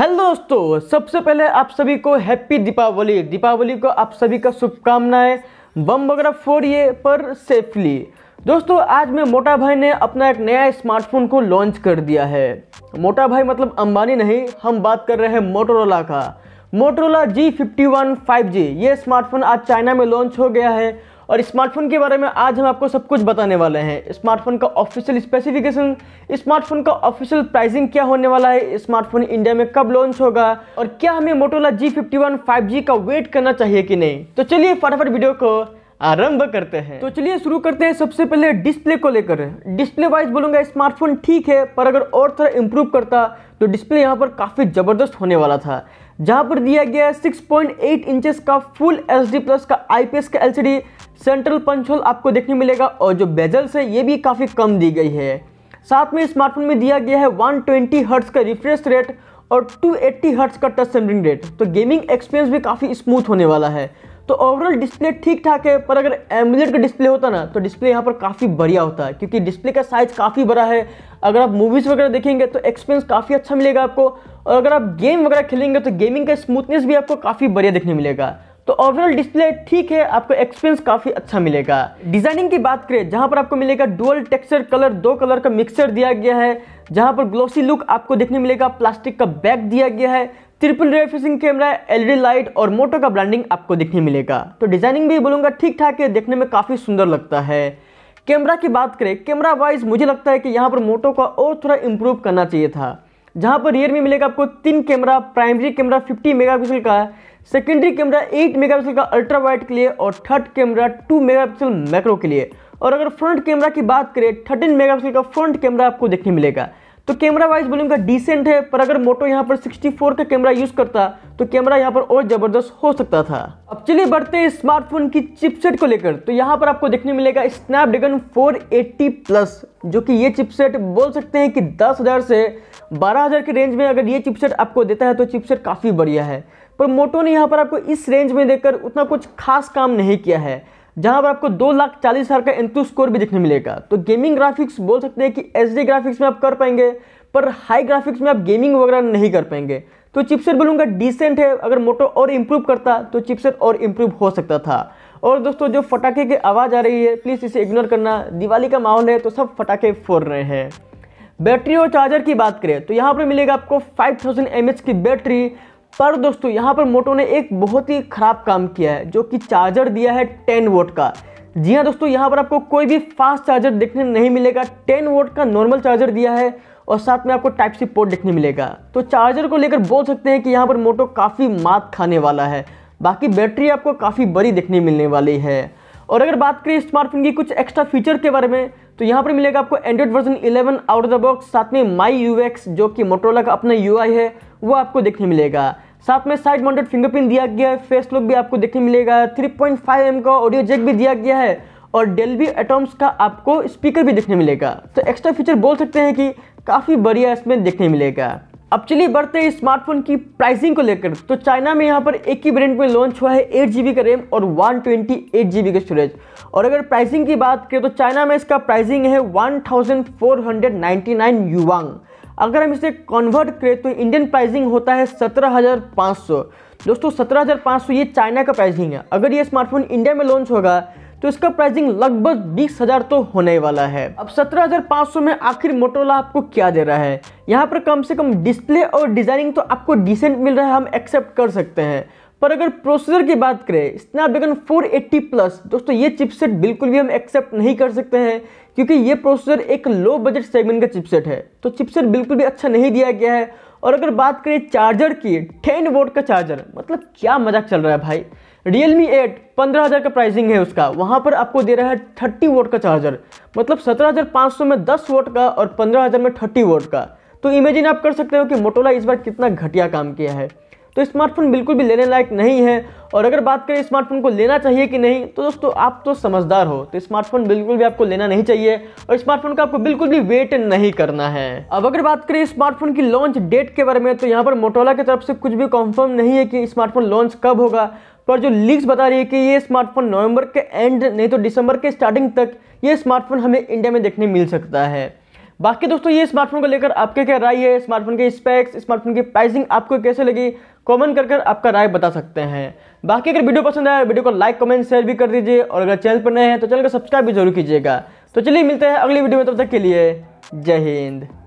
hello दोस्तों सबसे पहले आप सभी को हैप्पी दीपावली दीपावली को आप सभी का शुभकामनाएं बम वगैरह फोड़िए पर सेफली दोस्तों आज में मोटा भाई ने अपना एक नया स्मार्टफोन को लॉन्च कर दिया है मोटा भाई मतलब अंबानी नहीं हम बात कर रहे हैं मोटोरोला का Motorola G fifty one five G ये स्मार्टफोन आज चाइना में लॉन्च हो गया है और स्मार्टफोन के बारे में आज हम आपको सब कुछ बताने वाले हैं स्मार्टफोन का ऑफिशियल स्पेसिफिकेशन स्मार्टफोन का ऑफिशियल प्राइसिंग क्या होने वाला है स्मार्टफोन इंडिया में कब लॉन्च होगा और क्या हमें Motorola G fifty one five G का वेट करना चाहिए कि नहीं तो चलिए फटाफट वीडियो को आरंभ करते हैं तो चलिए शुरू करते हैं सबसे पहले डिस्प्ले को लेकर डिस्प्ले वाइज बोलूंगा स्मार्टफोन ठीक है पर अगर और थोड़ा इम्प्रूव करता तो डिस्प्ले यहाँ पर काफ़ी ज़बरदस्त होने वाला था जहां पर दिया गया है सिक्स पॉइंट एट इंचेस का फुल एच डी प्लस का आईपीएस का एलसीडी सेंट्रल पंच होल आपको देखने मिलेगा और जो बेजल्स है ये भी काफ़ी कम दी गई है साथ में स्मार्टफोन में दिया गया है 120 ट्वेंटी का रिफ्रेश रेट और 280 एट्टी का टच सेंडिंग रेट तो गेमिंग एक्सपीरियंस भी काफ़ी स्मूथ होने वाला है तो ओवरऑल डिस्प्ले ठीक ठाक है पर अगर एमुलेट का डिस्प्ले होता ना तो डिस्प्ले यहाँ पर काफ़ी बढ़िया होता है क्योंकि डिस्प्ले का साइज़ काफ़ी बड़ा है अगर आप मूवीज़ वगैरह देखेंगे तो एक्सपीरियंस काफ़ी अच्छा मिलेगा आपको और अगर आप गेम वगैरह खेलेंगे तो गेमिंग का स्मूथनेस भी आपको काफ़ी बढ़िया देखने मिलेगा तो ओवरऑल डिस्प्ले ठीक है आपको एक्सपीरियंस काफ़ी अच्छा मिलेगा डिजाइनिंग की बात करें जहाँ पर आपको मिलेगा डुअल टेक्सचर कलर दो कलर का मिक्सचर दिया गया है जहाँ पर ग्लोसी लुक आपको देखने मिलेगा प्लास्टिक का बैग दिया गया है triple rear facing camera LED light और मोटो का ब्रांडिंग आपको देखने मिलेगा तो डिजाइनिंग भी बोलूंगा ठीक ठाक है देखने में काफ़ी सुंदर लगता है कैमरा की बात करें कैमरा वाइज मुझे लगता है कि यहाँ पर मोटो का और थोड़ा इम्प्रूव करना चाहिए था जहाँ पर रियर में मिलेगा आपको तीन कैमरा प्राइमरी कैमरा 50 मेगापिक्सल का सेकेंडरी कैमरा 8 मेगापिक्सल का अल्ट्रा वाइड के लिए और थर्ड कैमरा 2 मेगापिक्सल मैक्रो के लिए और अगर फ्रंट कैमरा की बात करें 13 मेगापिक्सल का फ्रंट कैमरा आपको देखने मिलेगा तो कैमरा वाइज का डिसेंट है पर अगर मोटो यहाँ पर 64 का कैमरा यूज़ करता तो कैमरा यहाँ पर और ज़बरदस्त हो सकता था अब चलिए बढ़ते हैं स्मार्टफोन की चिपसेट को लेकर तो यहाँ पर आपको देखने मिलेगा स्नैपड्रैगन 480 प्लस जो कि ये चिपसेट बोल सकते हैं कि 10,000 से 12,000 के रेंज में अगर ये चिपसेट आपको देता है तो चिपसेट काफ़ी बढ़िया है पर मोटो ने यहाँ पर आपको इस रेंज में देकर उतना कुछ खास काम नहीं किया है जहां पर आपको दो लाख चालीस हज़ार का एंथ्रू स्कोर भी देखने मिलेगा तो गेमिंग ग्राफिक्स बोल सकते हैं कि एच ग्राफिक्स में आप कर पाएंगे पर हाई ग्राफिक्स में आप गेमिंग वगैरह नहीं कर पाएंगे तो चिपसेट बोलूंगा डिसेंट है अगर मोटो और इम्प्रूव करता तो चिपसेट और इम्प्रूव हो सकता था और दोस्तों जो फटाखे की आवाज़ आ रही है प्लीज़ इसे इग्नोर करना दिवाली का माहौल है तो सब फटाखे फोड़ रहे हैं बैटरी और चार्जर की बात करें तो यहाँ पर मिलेगा आपको 5000 थाउजेंड की बैटरी पर दोस्तों यहाँ पर मोटो ने एक बहुत ही ख़राब काम किया है जो कि चार्जर दिया है टेन वोट का जी हाँ दोस्तों यहाँ पर आपको कोई भी फास्ट चार्जर देखने नहीं मिलेगा टेन वोट का नॉर्मल चार्जर दिया है और साथ में आपको टाइप सी पोर्ट देखने मिलेगा तो चार्जर को लेकर बोल सकते हैं कि यहाँ पर मोटो काफ़ी मात खाने वाला है बाकी बैटरी आपको काफ़ी बड़ी देखने मिलने वाली है और अगर बात करें स्मार्टफोन की कुछ एक्स्ट्रा फीचर के बारे में तो यहाँ पर मिलेगा आपको Android version 11 out of the box साथ में माई यू जो कि मोटोला का अपना यू है वो आपको देखने मिलेगा साथ में साइड माउंटेड फिंगरप्रिंट दिया गया है फेस लुक भी आपको देखने मिलेगा 3.5 पॉइंट का ऑडियो जेक भी दिया गया है और डेलबी एटम्स का आपको स्पीकर भी देखने मिलेगा तो एक्स्ट्रा फीचर बोल सकते हैं कि काफ़ी बढ़िया इसमें देखने मिलेगा अब चलिए बढ़ते हैं स्मार्टफोन की प्राइसिंग को लेकर तो चाइना में यहाँ पर एक ही ब्रांड में लॉन्च हुआ है एट जी का रैम और वन ट्वेंटी एट जी का स्टोरेज और अगर प्राइसिंग की बात करें तो चाइना में इसका प्राइसिंग है one thousand four hundred ninety nine yuan अगर हम इसे कन्वर्ट करें तो इंडियन प्राइसिंग होता है सत्रह हज़ार पाँच सौ दोस्तों सत्रह हज़ार पाँच सौ ये चाइना का प्राइसिंग है अगर ये स्मार्टफोन इंडिया में लॉन्च होगा तो इसका प्राइसिंग लगभग बीस हज़ार तो होने वाला है अब सत्रह हज़ार पाँच सौ में आखिर मोटोला आपको क्या दे रहा है यहाँ पर कम से कम डिस्प्ले और डिज़ाइनिंग तो आपको डिसेंट मिल रहा है हम एक्सेप्ट कर सकते हैं पर अगर प्रोसेसर की बात करें स्नैपड्रैगन 480 प्लस दोस्तों ये चिपसेट बिल्कुल भी हम एक्सेप्ट नहीं कर सकते हैं क्योंकि ये प्रोसेसर एक लो बजट सेगमेंट का चिपसेट है तो चिपसेट बिल्कुल भी अच्छा नहीं दिया गया है और अगर बात करें चार्जर की टेन वोट का चार्जर मतलब क्या मजाक चल रहा है भाई एट पंद्रह हज़ार का प्राइसिंग है उसका वहाँ पर आपको दे रहा है थर्टी वोट का चार्जर मतलब सौ में दस वोट का और हज़ार में थर्टी वोट का तो इमेजिन आप कर सकते हो कि मोटोला इस बार कितना घटिया काम किया है तो स्मार्टफोन बिल्कुल भी लेने लायक नहीं है और अगर बात करें स्मार्टफोन को लेना चाहिए कि नहीं तो दोस्तों आप तो समझदार हो तो स्मार्टफोन बिल्कुल भी आपको लेना नहीं चाहिए और स्मार्टफोन का आपको बिल्कुल भी वेट नहीं करना है अब अगर बात करें स्मार्टफोन की लॉन्च डेट के बारे में तो यहाँ पर मोटोला की तरफ से कुछ भी कॉन्फर्म नहीं है कि स्मार्टफोन लॉन्च कब होगा पर जो लीक्स बता रही है कि ये स्मार्टफोन नवंबर के एंड नहीं तो दिसंबर के स्टार्टिंग तक ये स्मार्टफोन हमें इंडिया में देखने मिल सकता है बाकी दोस्तों ये स्मार्टफोन को लेकर आपके क्या राय है स्मार्टफोन के स्पेक्स स्मार्टफोन की प्राइसिंग आपको कैसे लगी कमेंट कर कर आपका राय बता सकते हैं बाकी अगर वीडियो पसंद आया वीडियो को लाइक कमेंट शेयर भी कर दीजिए और अगर चैनल पर नए हैं तो चैनल को सब्सक्राइब भी जरूर कीजिएगा तो चलिए मिलते हैं अगली वीडियो में तब तो तक के लिए जय हिंद